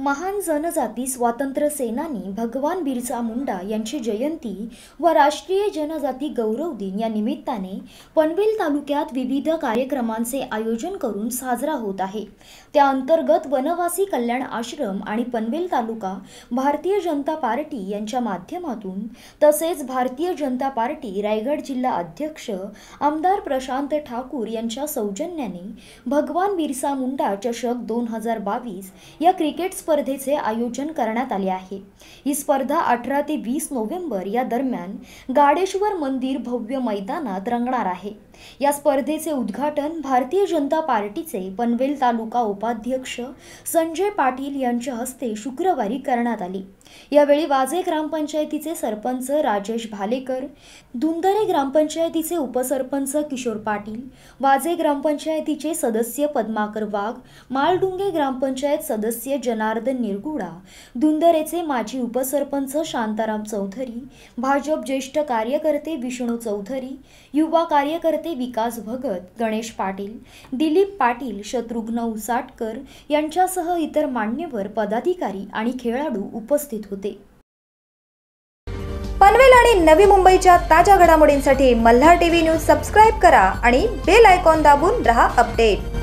महान जनजाती स्वातंत्र्य सेनानी भगवान बिरसा मुंडा यांची जयंती व राष्ट्रीय जनजाती गौरव दिन या निमित्ताने पनवेल तालुक्यात विविध कार्यक्रमांचे आयोजन करून साजरा होत आहे त्या अंतर्गत वनवासी कल्याण आश्रम आणि पनवेल तालुका भारतीय जनता पार्टी यांच्या माध्यमातून तसेच भारतीय जनता पार्टी रायगड जिल्हा अध्यक्ष आमदार प्रशांत ठाकूर यांच्या सौजन्याने भगवान बिरसा मुंडा चषक दोन हजार बावीस या क्रिकेट स्पर्धेचे आयोजन करण्यात आले आहे ही स्पर्धा अठरा ते वीस नोव्हेंबर या दरम्यान गाडेश्वर मंदिर भव्य मैदानात रंगणार आहे या स्पर्धेचे उद्घाटन भारतीय जनता पार्टीचे पनवेल तालुका उपाध्यक्ष संजय पाटील यांच्या हस्ते शुक्रवारी करण्यात आले यावेळी वाजे ग्रामपंचायतीचे सरपंच राजेश भालेकर दुंदरे ग्रामपंचायतीचे उपसरपंच किशोर पाटील वाजे ग्रामपंचायतीचे सदस्य पद्माकर वाघ मालडुंगे ग्रामपंचायत सदस्य जनार्दन निरगुडा दुंदरेचे माजी उपसरपंच शांताराम चौधरी भाजप ज्येष्ठ कार्यकर्ते विष्णू चौधरी युवा कार्यकर्ते नेते विकास भगत गणेश पाटील दिलीप पाटील शत्रुघ्न उसाटकर यांच्यासह इतर मान्यवर पदाधिकारी आणि खेळाडू उपस्थित होते पनवेल आणि नवी मुंबईच्या ताज्या घडामोडींसाठी मल्हार टीव्ही न्यूज सबस्क्राईब करा आणि बेल आयकॉन दाबून रहा अपडेट